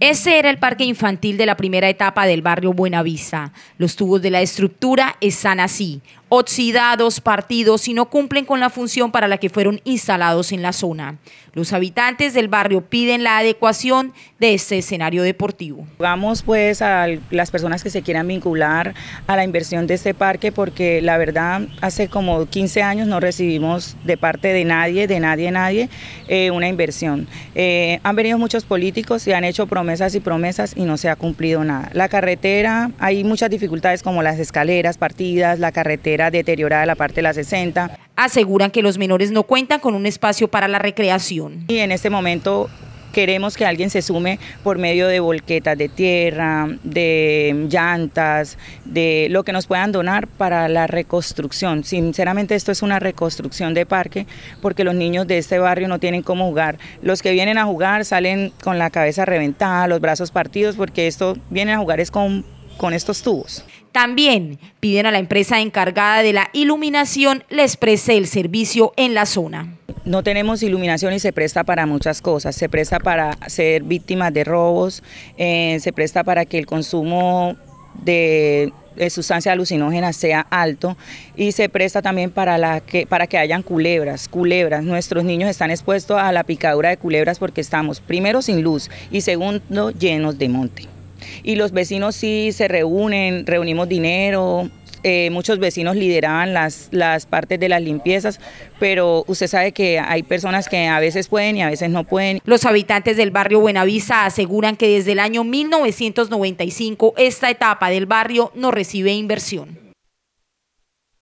Ese era el parque infantil de la primera etapa del barrio Buenavista. Los tubos de la estructura están así, oxidados, partidos y no cumplen con la función para la que fueron instalados en la zona. Los habitantes del barrio piden la adecuación de este escenario deportivo. Vamos pues a las personas que se quieran vincular a la inversión de este parque porque la verdad hace como 15 años no recibimos de parte de nadie, de nadie, nadie, eh, una inversión. Eh, han venido muchos políticos y han hecho promesas promesas y promesas y no se ha cumplido nada. La carretera, hay muchas dificultades como las escaleras partidas, la carretera deteriorada, la parte de la 60. Aseguran que los menores no cuentan con un espacio para la recreación. Y en este momento queremos que alguien se sume por medio de volquetas de tierra, de llantas, de lo que nos puedan donar para la reconstrucción. Sinceramente esto es una reconstrucción de parque porque los niños de este barrio no tienen cómo jugar. Los que vienen a jugar salen con la cabeza reventada, los brazos partidos porque esto vienen a jugar es con con estos tubos. También piden a la empresa encargada de la iluminación les prese el servicio en la zona no tenemos iluminación y se presta para muchas cosas. Se presta para ser víctimas de robos, eh, se presta para que el consumo de, sustancias alucinógenas sea alto y se presta también para, que, para que hayan culebras, culebras. Nuestros niños están expuestos a la picadura de culebras porque estamos primero sin luz y segundo llenos de monte. Y los vecinos sí se reúnen, reunimos dinero, eh, muchos vecinos lideraban las, partes de las limpiezas, pero usted sabe que hay personas que a veces pueden y a veces no pueden. Los habitantes del barrio Buenavisa aseguran que desde el año 1995 esta etapa del barrio no recibe inversión.